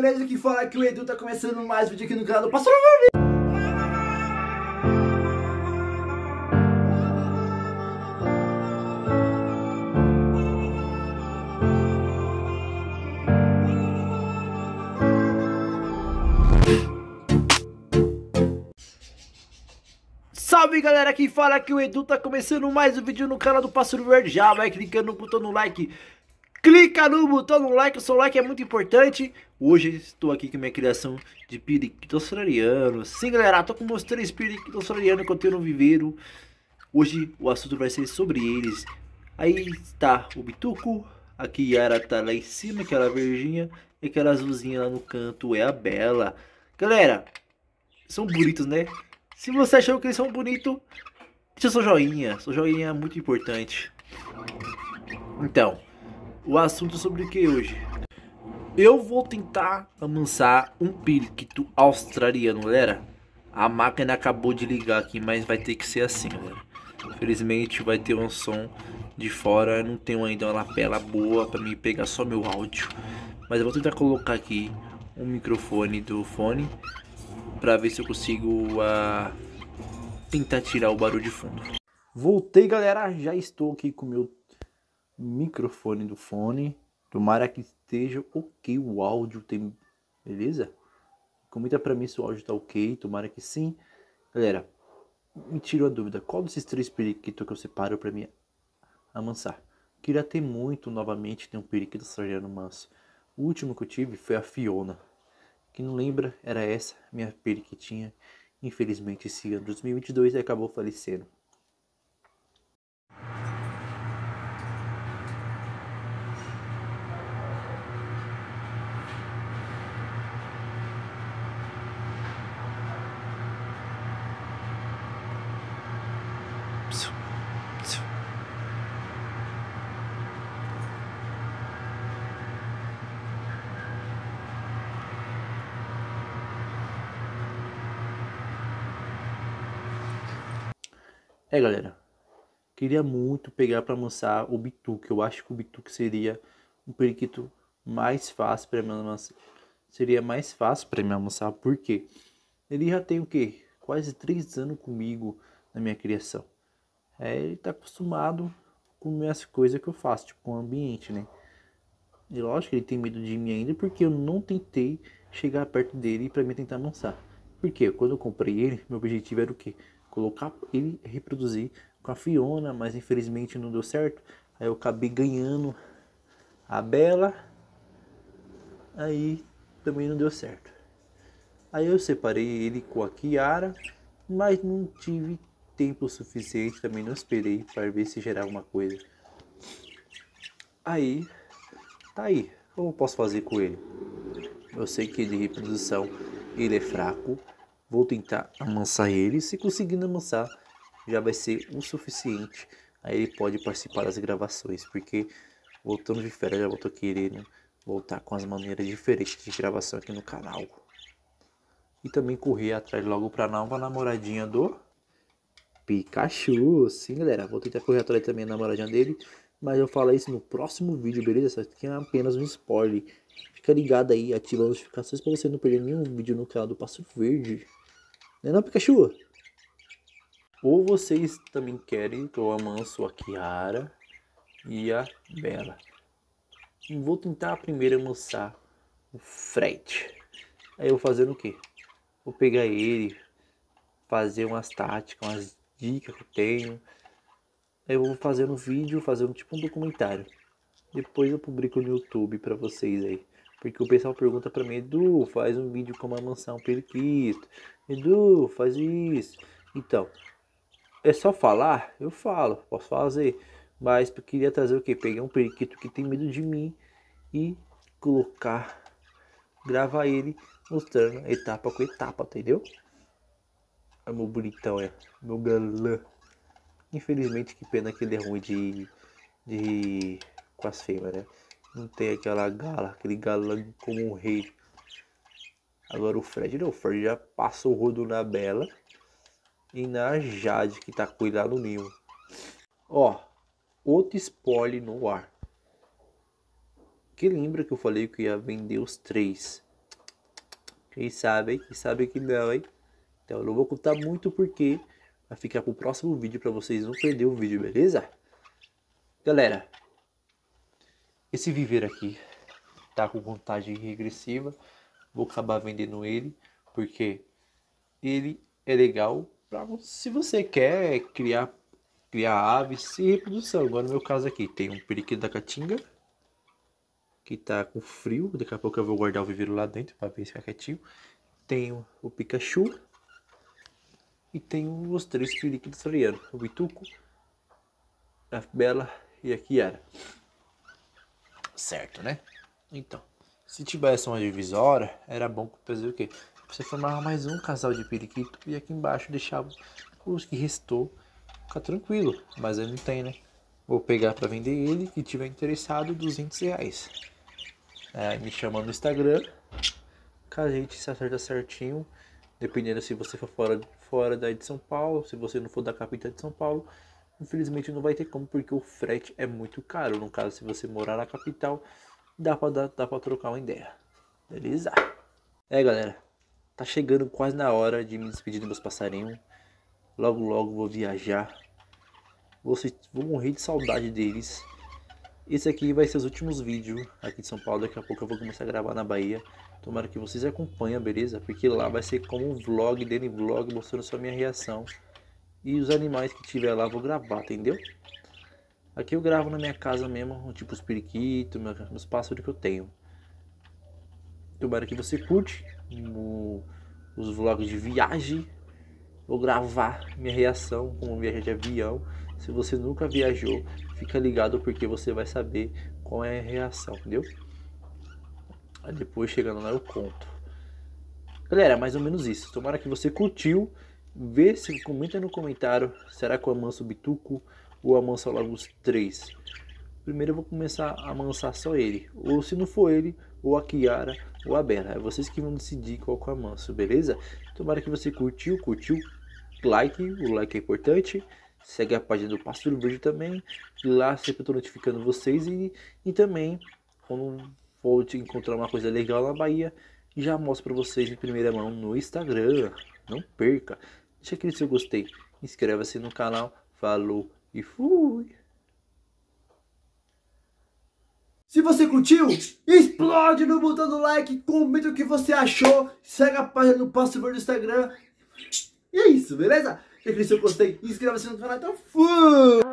beleza? Aqui fora que o Edu tá começando mais um vídeo aqui no canal do Pastor Vermelho. Salve galera, que fala que o Edu tá começando mais um vídeo no canal do Pastor Verde Já vai clicando no botão no like Clica no botão no like, o seu like é muito importante Hoje estou aqui com minha criação de periquito australiano. Sim, galera, tô com meus três periquitos australianos que eu tenho no viveiro. Hoje o assunto vai ser sobre eles. Aí está o Bituco, a Kiara tá lá em cima, aquela verdinha, e aquela azulzinha lá no canto é a Bela. Galera, são bonitos, né? Se você achou que eles são bonitos, deixa seu joinha. Seu joinha é muito importante. Então, o assunto sobre o que hoje? Eu vou tentar amansar um periquito australiano, galera. A máquina acabou de ligar aqui, mas vai ter que ser assim, galera. Infelizmente vai ter um som de fora. Eu não tenho ainda uma lapela boa para me pegar só meu áudio. Mas eu vou tentar colocar aqui um microfone do fone para ver se eu consigo uh, tentar tirar o barulho de fundo. Voltei, galera. Já estou aqui com meu microfone do fone do que esteja ok o áudio, tem... beleza? Comenta para mim se o áudio tá ok, tomara que sim. Galera, me tirou a dúvida, qual desses três periquitos que eu separo para mim amansar? Queria ter muito novamente ter um periquito australiano manso. O último que eu tive foi a Fiona. Que não lembra, era essa minha periquitinha. Infelizmente, esse ano 2022 acabou falecendo. É, galera. Queria muito pegar para lançar o Bituque. Eu acho que o Bituque seria um periquito mais fácil para me lançar. Seria mais fácil para mim almoçar, porque ele já tem o que? Quase três anos comigo na minha criação. É, ele tá acostumado com as coisas que eu faço, tipo com o ambiente, né? E lógico que ele tem medo de mim ainda, porque eu não tentei chegar perto dele para me tentar amansar. Porque quando eu comprei ele, meu objetivo era o quê? colocar ele reproduzir com a Fiona, mas infelizmente não deu certo. Aí eu acabei ganhando a Bela. Aí também não deu certo. Aí eu separei ele com a Kiara, mas não tive tempo suficiente, também não esperei para ver se gerar alguma coisa. Aí, tá aí. Como eu posso fazer com ele? Eu sei que de reprodução ele é fraco, Vou tentar amansar ele. Se conseguindo amansar, já vai ser o suficiente. Aí ele pode participar das gravações. Porque voltando de férias, já vou tô querendo voltar com as maneiras diferentes de gravação aqui no canal. E também correr atrás logo pra nova namoradinha do Pikachu. Sim, galera. Vou tentar correr atrás também da namoradinha dele. Mas eu falo isso no próximo vídeo, beleza? Só que é apenas um spoiler. Fica ligado aí, ativa as notificações para você não perder nenhum vídeo no canal do Passo Verde. Não é não, Pikachu? Ou vocês também querem que eu amanso a Kiara e a Bela. Vou tentar primeiro amansar o Fred. Aí eu vou fazendo o quê? Vou pegar ele, fazer umas táticas, umas dicas que eu tenho. Aí eu vou fazer um vídeo, fazer um tipo um documentário. Depois eu publico no YouTube para vocês aí. Porque o pessoal pergunta para mim, Edu, faz um vídeo como a mansão periquito. Edu, faz isso. Então, é só falar? Eu falo, posso fazer. Mas eu queria trazer o quê Pegar um periquito que tem medo de mim e colocar, gravar ele mostrando etapa com etapa, entendeu? É meu bonitão, é meu galã. Infelizmente, que pena que ele é ruim de, de com as fêmeas, né? Não tem aquela gala, aquele galã como um rei. Agora o Fred não, o Fred já passa o rodo na Bela e na Jade, que tá cuidado ninho. Ó, outro spoiler no ar. Que lembra que eu falei que ia vender os três? Quem sabe, hein? Quem sabe que não, hein? Então eu não vou contar muito porque vai ficar pro próximo vídeo para vocês não perder o vídeo, beleza? Galera, esse viver aqui tá com contagem regressiva. Vou acabar vendendo ele porque ele é legal para se você quer criar criar aves e reprodução. Agora no meu caso aqui tem um periquito da caatinga que tá com frio. Daqui a pouco eu vou guardar o viveiro lá dentro para ver se fica quietinho. Tenho o Pikachu e tenho os três periquitos australianos, o Bituco, a Bela e a Kiara certo, né? Então, se tivesse uma divisória, era bom fazer o quê? Você formava mais um casal de periquito e aqui embaixo deixava os que restou ficar tranquilo. Mas aí não tem, né? Vou pegar para vender ele, que tiver interessado, 200 reais. É, me chama no Instagram, que a gente se acerta certinho. Dependendo se você for fora, fora daí de São Paulo, se você não for da capital de São Paulo, Infelizmente não vai ter como porque o frete é muito caro. No caso, se você morar na capital, dá pra, dá, dá pra trocar uma ideia. Beleza? É galera, tá chegando quase na hora de me despedir dos meus passarinhos. Logo logo vou viajar. Vou, vou morrer de saudade deles. Esse aqui vai ser os últimos vídeos aqui de São Paulo. Daqui a pouco eu vou começar a gravar na Bahia. Tomara que vocês acompanhem, beleza? Porque lá vai ser como um vlog, dele vlog, mostrando só minha reação e os animais que tiver lá vou gravar, entendeu? Aqui eu gravo na minha casa mesmo, tipo os periquitos, os pássaros que eu tenho. Tomara que você curte os vlogs de viagem. Vou gravar minha reação como viajar de avião. Se você nunca viajou, fica ligado porque você vai saber qual é a reação, entendeu? Aí depois chegando lá eu conto. Galera, mais ou menos isso. Tomara que você curtiu. Vê se comenta no comentário, será que o amanso Bituco ou amanso logo Lagos três? Primeiro eu vou começar a amansar só ele, ou se não for ele, ou a Kiara ou a Bela. É vocês que vão decidir qual que é o amanso, beleza? Tomara que você curtiu, curtiu, like, o like é importante. Segue a página do Passo do Verde também, lá sempre estou notificando vocês e, e também quando for te encontrar uma coisa legal na Bahia, já mostro para vocês em primeira mão no Instagram. Não perca. Deixa aquele seu gostei, inscreva-se no canal. Falou e fui! Se você curtiu, explode no botão do like, comenta o que você achou, segue a página do Pastor do Instagram. E é isso, beleza? Deixa aquele seu gostei, inscreva-se no canal. Então tá fui!